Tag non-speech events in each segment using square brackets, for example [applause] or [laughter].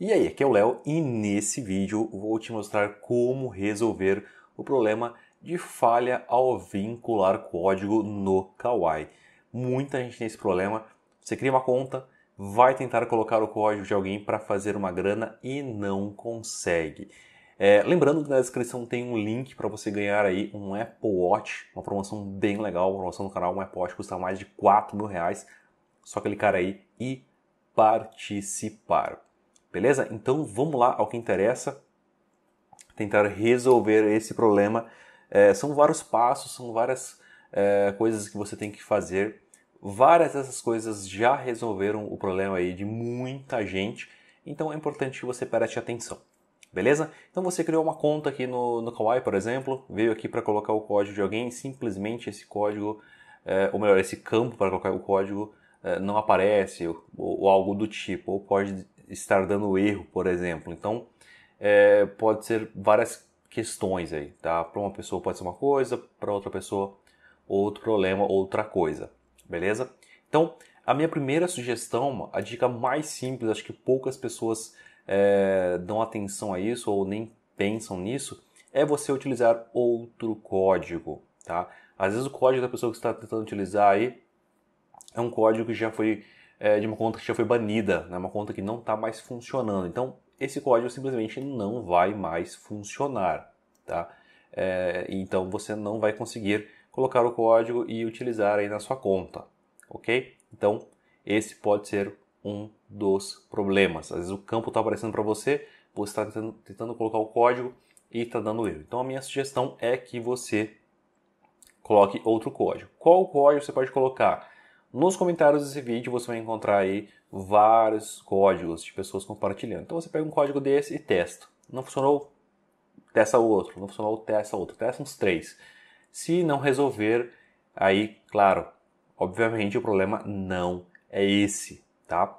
E aí, aqui é o Léo e nesse vídeo vou te mostrar como resolver o problema de falha ao vincular código no Kawaii. Muita gente tem esse problema. Você cria uma conta, vai tentar colocar o código de alguém para fazer uma grana e não consegue. É, lembrando que na descrição tem um link para você ganhar aí um Apple Watch, uma promoção bem legal, uma promoção do canal, um Apple Watch custa mais de 4 mil reais. Só clicar aí e participar. Beleza? Então vamos lá ao que interessa, tentar resolver esse problema. É, são vários passos, são várias é, coisas que você tem que fazer. Várias dessas coisas já resolveram o problema aí de muita gente, então é importante que você preste atenção. Beleza? Então você criou uma conta aqui no, no Kawaii, por exemplo, veio aqui para colocar o código de alguém, simplesmente esse código, é, ou melhor, esse campo para colocar o código é, não aparece, ou, ou, algo do tipo, ou pode estar dando erro, por exemplo. Então, é, pode ser várias questões aí, tá? Para uma pessoa pode ser uma coisa, para outra pessoa outro problema, outra coisa, beleza? Então, a minha primeira sugestão, a dica mais simples, acho que poucas pessoas é, dão atenção a isso ou nem pensam nisso, é você utilizar outro código, tá? Às vezes o código da pessoa que está tentando utilizar aí é um código que já foi é, de uma conta que já foi banida, né, uma conta que não está mais funcionando. Então, esse código simplesmente não vai mais funcionar. Tá? É, então, você não vai conseguir colocar o código e utilizar aí na sua conta. Ok? Então, esse pode ser um dos problemas. Às vezes o campo está aparecendo para você, você está tentando, tentando, colocar o código e está dando erro. Então a minha sugestão é que você coloque outro código. Qual código você pode colocar? Nos comentários desse vídeo você vai encontrar aí vários códigos de pessoas compartilhando. Então você pega um código desse e testa. Não funcionou? Testa o outro. Não funcionou? Testa outro. Testa uns três. Se não resolver, aí, claro, obviamente o problema não é esse, tá?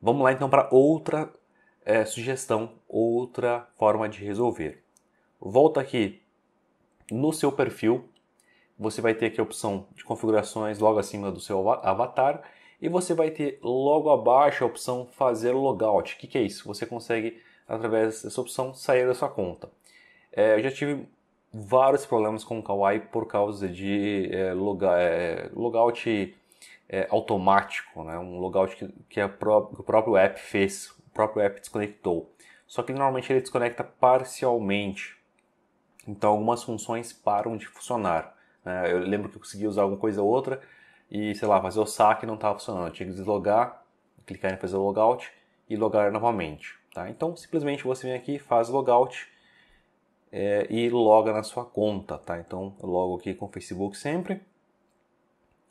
Vamos lá então para outra é, sugestão, outra forma de resolver. Volta aqui no seu perfil você vai ter aqui a opção de configurações logo acima do seu avatar e você vai ter logo abaixo a opção fazer logout. O que, que é isso? Você consegue, através dessa opção, sair da sua conta. É, eu já tive vários problemas com o Kawaii por causa de é, loga, é, logout é, automático, né? um logout que, que pró o próprio app fez, o próprio app desconectou. Só que normalmente ele desconecta parcialmente, então algumas funções param de funcionar. Né? Eu lembro que eu conseguia usar alguma coisa ou outra e, sei lá, fazer o saque não estava funcionando. Eu tinha que deslogar, clicar em fazer o logout e logar novamente. Tá? Então, simplesmente você vem aqui, faz logout é, e loga na sua conta. Tá? Então, eu logo aqui com o Facebook sempre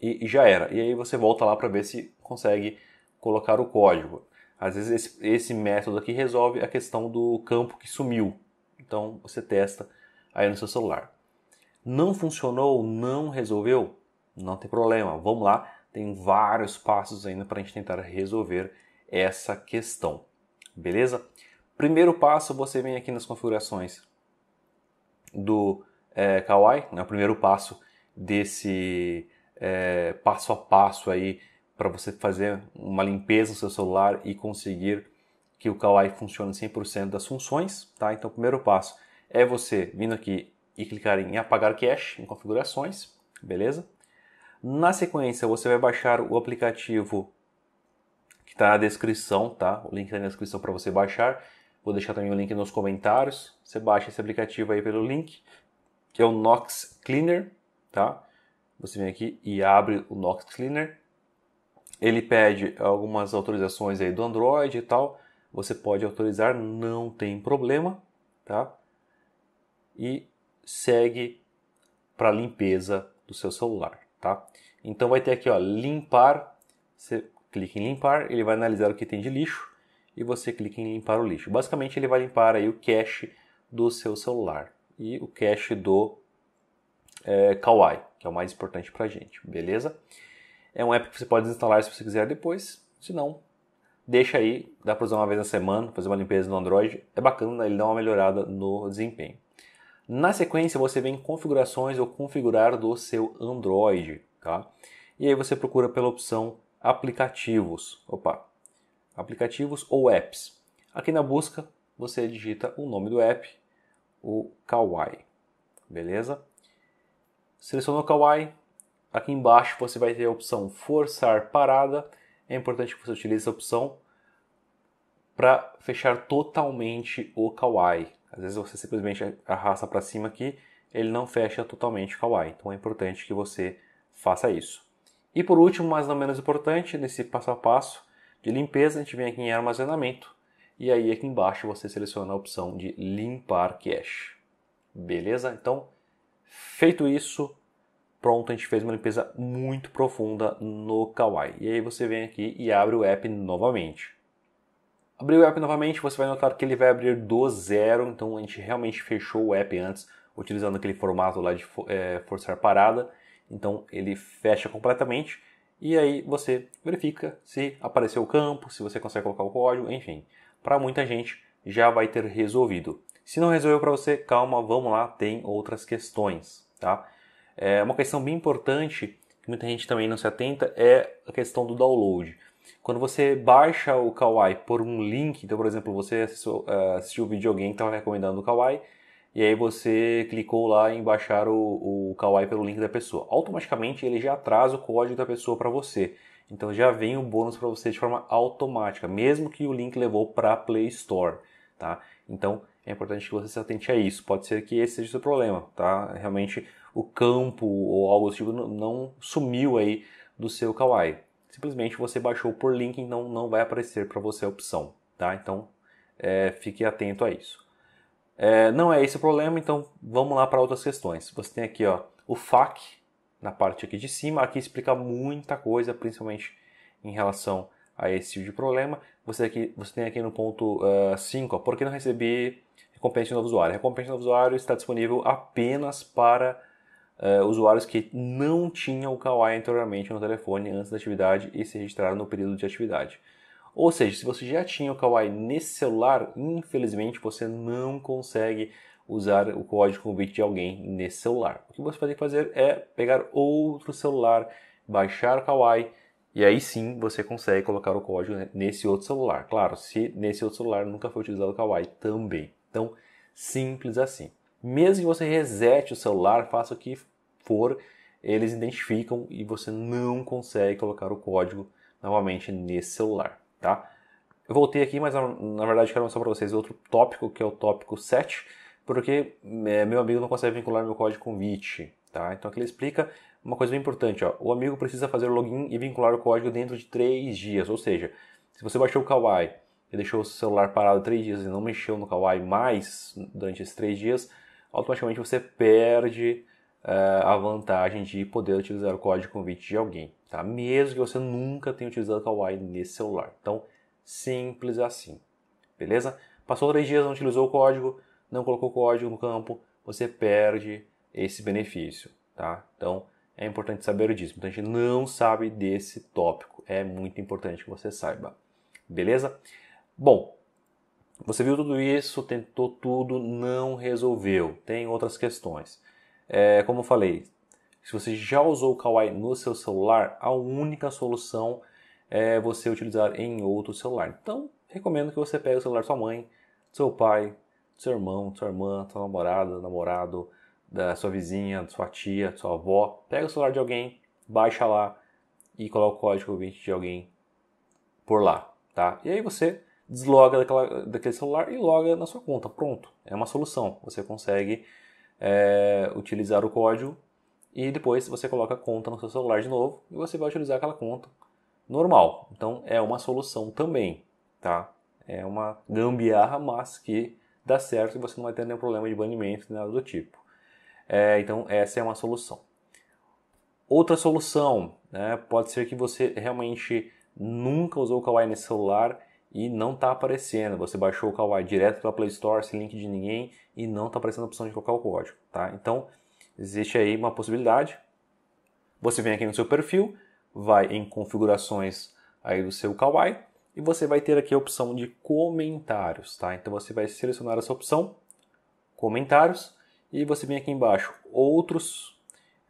e, e já era. E aí você volta lá para ver se consegue colocar o código. Às vezes esse, esse, método aqui resolve a questão do campo que sumiu. Então você testa aí no seu celular. Não funcionou, não resolveu? Não tem problema, vamos lá. Tem vários passos ainda para a gente tentar resolver essa questão. Beleza? Primeiro passo, você vem aqui nas configurações do é, Kawaii, né, o primeiro passo desse é, passo a passo aí para você fazer uma limpeza no seu celular e conseguir que o Kawaii funcione 100% das funções, tá? Então, o primeiro passo é você vindo aqui e clicar em apagar cache em configurações, beleza? Na sequência, você vai baixar o aplicativo que está na descrição, tá? O link está na descrição para você baixar. Vou deixar também o link nos comentários. Você baixa esse aplicativo aí pelo link, que é o Nox Cleaner, tá? Você vem aqui e abre o Nox Cleaner. Ele pede algumas autorizações aí do Android e tal. Você pode autorizar, não tem problema, tá? E segue para limpeza do seu celular, tá? Então vai ter aqui, ó, limpar, você clica em limpar, ele vai analisar o que tem de lixo e você clica em limpar o lixo. Basicamente ele vai limpar aí o cache do seu celular e o cache do é, Kawaii, que é o mais importante para gente, beleza? É um app que você pode instalar se você quiser depois, se não, deixa aí, dá para usar uma vez na semana, fazer uma limpeza no Android, é bacana, ele dá uma melhorada no desempenho. Na sequência, você vem em configurações ou configurar do seu Android, tá? E aí você procura pela opção aplicativos, opa, aplicativos ou apps. Aqui na busca, você digita o nome do app, o Kawaii, beleza? Selecionou o Kawaii, aqui embaixo você vai ter a opção forçar parada, é importante que você utilize essa opção para fechar totalmente o Kawaii, às vezes você simplesmente arrasta para cima aqui, ele não fecha totalmente o kawaii. Então é importante que você faça isso. E por último, mas não menos importante, nesse passo a passo de limpeza, a gente vem aqui em armazenamento. E aí aqui embaixo você seleciona a opção de limpar cache. Beleza? Então, feito isso, pronto, a gente fez uma limpeza muito profunda no Kawaii. E aí você vem aqui e abre o app novamente. Abrir o app novamente, você vai notar que ele vai abrir do zero, então a gente realmente fechou o app antes, utilizando aquele formato lá de é, forçar parada. Então ele fecha completamente e aí você verifica se apareceu o campo, se você consegue colocar o código, enfim. Para muita gente já vai ter resolvido. Se não resolveu para você, calma, vamos lá, tem outras questões, tá? É uma questão bem importante que muita gente também não se atenta é a questão do download. Quando você baixa o Kawaii por um link, então, por exemplo, você assistiu, eh, assistiu o vídeo de alguém que estava recomendando o Kawaii, e aí você clicou lá em baixar o, o Kawaii pelo link da pessoa. Automaticamente ele já traz o código da pessoa para você. Então já vem o bônus para você de forma automática, mesmo que o link levou para a Play Store, tá? Então é importante que você se atente a isso. Pode ser que esse seja o seu problema, tá? Realmente o campo ou algo do tipo não sumiu aí do seu Kawaii simplesmente você baixou por link, então não vai aparecer para você a opção, tá? Então é, fique atento a isso. É, não é esse o problema, então vamos lá para outras questões. Você tem aqui ó, o FAQ na parte aqui de cima, aqui explica muita coisa, principalmente em relação a esse tipo de problema. Você, aqui, você tem aqui no ponto 5, é, uh, por que não recebi recompensa de novo usuário? recompensa de novo usuário está disponível apenas para uh, usuários que não tinham o Kawaii anteriormente no telefone antes da atividade e se registraram no período de atividade. Ou seja, se você já tinha o Kawaii nesse celular, infelizmente você não consegue usar o código de convite de alguém nesse celular. O que você vai ter que fazer é pegar outro celular, baixar o Kawaii e aí sim você consegue colocar o código nesse outro celular. Claro, se nesse outro celular nunca foi utilizado o Kawaii também. Então, simples assim. Mesmo que você resete o celular, faça o que for, eles identificam e você não consegue colocar o código novamente nesse celular, tá? Eu voltei aqui, mas na verdade quero mostrar para vocês outro tópico, que é o tópico 7, porque é, meu amigo não consegue vincular meu código com VIT, tá? Então aqui ele explica uma coisa bem importante, ó. O amigo precisa fazer o login e vincular o código dentro de 3 dias, ou seja, se você baixou o Kawaii e deixou o celular parado 3 dias e não mexeu no Kawaii mais durante esses 3 dias, automaticamente você perde uh, a vantagem de poder utilizar o código de convite de alguém, tá? Mesmo que você nunca tenha utilizado o Kawaii nesse celular. Então, simples assim, beleza? Passou três dias, não utilizou o código, não colocou o código no campo, você perde esse benefício, tá? Então, é importante saber disso. Muita gente não sabe desse tópico. É muito importante que você saiba. Beleza? Bom, você viu tudo isso, tentou tudo, não resolveu. Tem outras questões. É, como eu falei, se você já usou o Kawaii no seu celular, a única solução é você utilizar em outro celular. Então, recomendo que você pegue o celular da sua mãe, do seu pai, do seu irmão, da sua irmã, da sua namorada, namorado, da sua vizinha, da sua tia, da sua avó. Pega o celular de alguém, baixa lá e coloca o código 20 de alguém por lá, tá? E aí você desloga daquela, daquele celular e loga na sua conta. Pronto, é uma solução. Você consegue é, utilizar o código e depois você coloca a conta no seu celular de novo e você vai utilizar aquela conta normal. Então é uma solução também, tá? É uma gambiarra, mas que dá certo e você não vai ter nenhum problema de banimento, nada do tipo. É, então essa é uma solução. Outra solução, né, pode ser que você realmente nunca usou o Kawaii nesse celular e não está aparecendo. Você baixou o Kawaii direto pela Play Store, sem link de ninguém, e não está aparecendo a opção de colocar o código, tá? Então, existe aí uma possibilidade. Você vem aqui no seu perfil, vai em configurações aí do seu Kawaii, e você vai ter aqui a opção de comentários, tá? Então, você vai selecionar essa opção, comentários, e você vem aqui embaixo, outros,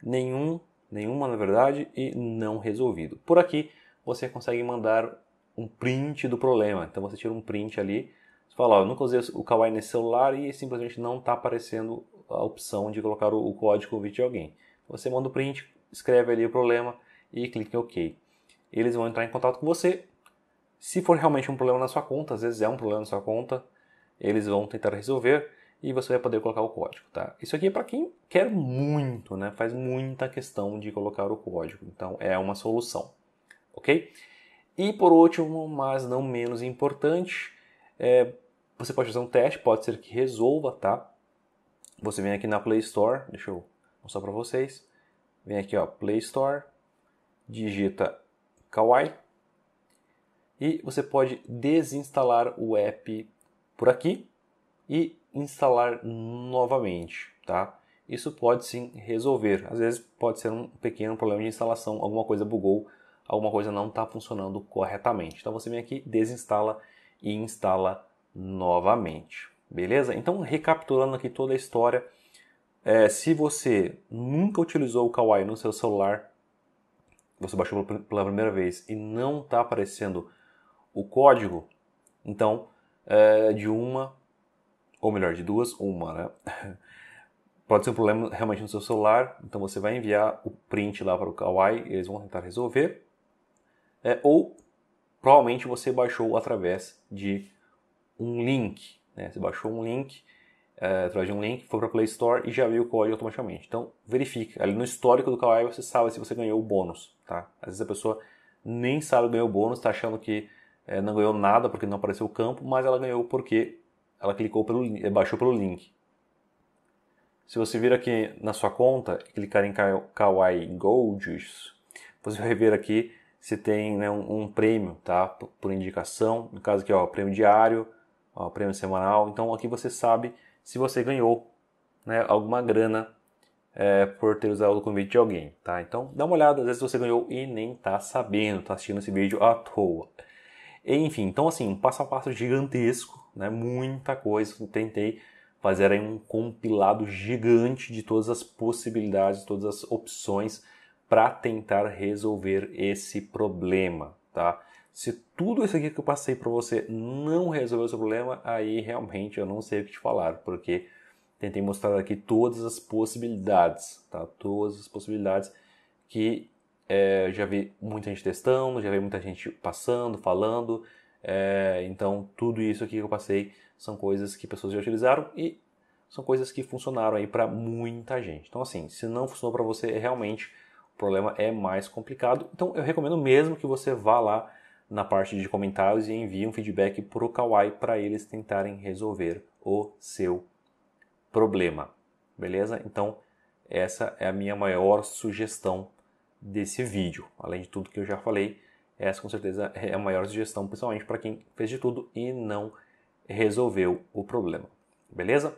nenhum, nenhuma na verdade, e não resolvido. Por aqui, você consegue mandar um print do problema. Então você tira um print ali, você fala, ó, eu nunca usei o Kawaii nesse celular e simplesmente não está aparecendo a opção de colocar o, o código convite de alguém. Então, você manda o print, escreve ali o problema e clica em OK. Eles vão entrar em contato com você. Se for realmente um problema na sua conta, às vezes é um problema na sua conta, eles vão tentar resolver e você vai poder colocar o código, tá? Isso aqui é para quem quer muito, né? Faz muita questão de colocar o código. Então é uma solução, ok? E por último, mas não menos importante, é, você pode fazer um teste, pode ser que resolva, tá? Você vem aqui na Play Store, deixa eu mostrar para vocês. Vem aqui, ó, Play Store, digita Kawaii e você pode desinstalar o app por aqui e instalar novamente, tá? Isso pode sim resolver. Às vezes pode ser um pequeno problema de instalação, alguma coisa bugou alguma coisa não está funcionando corretamente. Então você vem aqui, desinstala e instala novamente. Beleza? Então, recapitulando aqui toda a história, é, se você nunca utilizou o Kawaii no seu celular, você baixou pela primeira vez e não está aparecendo o código, então é, de uma, ou melhor, de duas, uma, né? [laughs] Pode ser um problema realmente no seu celular, então você vai enviar o print lá para o Kawaii, eles vão tentar resolver é, ou provavelmente você baixou através de um link. Né? Você baixou um link, é, através de um link, foi para a Play Store e já viu o código automaticamente. Então, verifique. Ali no histórico do Kawaii você sabe se você ganhou o bônus. Tá? Às vezes a pessoa nem sabe ganhou é o bônus, está achando que é, não ganhou nada porque não apareceu o campo, mas ela ganhou porque ela clicou pelo, é, baixou pelo link. Se você vir aqui na sua conta e clicar em Kawaii Gold, você vai ver aqui se tem né, um, um, prêmio, tá? Por, por, indicação, no caso aqui, ó, prêmio diário, ó, prêmio semanal. Então aqui você sabe se você ganhou né, alguma grana é, por ter usado o convite de alguém, tá? Então dá uma olhada, às vezes você ganhou e nem tá sabendo, tá assistindo esse vídeo à toa. Enfim, então assim, um passo a passo gigantesco, né? Muita coisa, tentei fazer aí um compilado gigante de todas as possibilidades, todas as opções para tentar resolver esse problema, tá? Se tudo isso aqui que eu passei para você não resolveu o problema, aí realmente eu não sei o que te falar, porque tentei mostrar aqui todas as possibilidades, tá? Todas as possibilidades que é, já vi muita gente testando, já vi muita gente passando, falando. É, então, tudo isso aqui que eu passei são coisas que pessoas já utilizaram e são coisas que funcionaram aí para muita gente. Então, assim, se não funcionou para você, é realmente o problema é mais complicado. Então eu recomendo mesmo que você vá lá na parte de comentários e envie um feedback para o Kawaii para eles tentarem resolver o seu problema. Beleza? Então essa é a minha maior sugestão desse vídeo. Além de tudo que eu já falei, essa com certeza é a maior sugestão, principalmente para quem fez de tudo e não resolveu o problema. Beleza?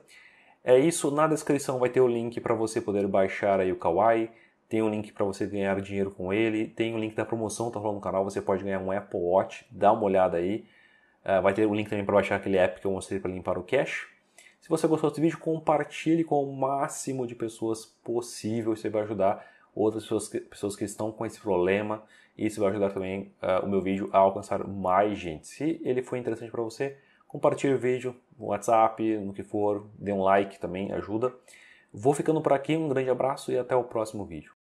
É isso, na descrição vai ter o link para você poder baixar aí o Kawaii tem um link para você ganhar dinheiro com ele. Tem o um link da promoção que tá rolando no canal. Você pode ganhar um Apple Watch. Dá uma olhada aí. Uh, vai ter o um link também para baixar aquele app que eu mostrei para limpar o cache. Se você gostou desse vídeo, compartilhe com o máximo de pessoas possível. Isso vai ajudar outras pessoas que, pessoas que estão com esse problema. E isso vai ajudar também uh, o meu vídeo a alcançar mais gente. Se ele foi interessante para você, compartilhe o vídeo no WhatsApp, no que for. Dê um like também, ajuda. Vou ficando por aqui, um grande abraço e até o próximo vídeo.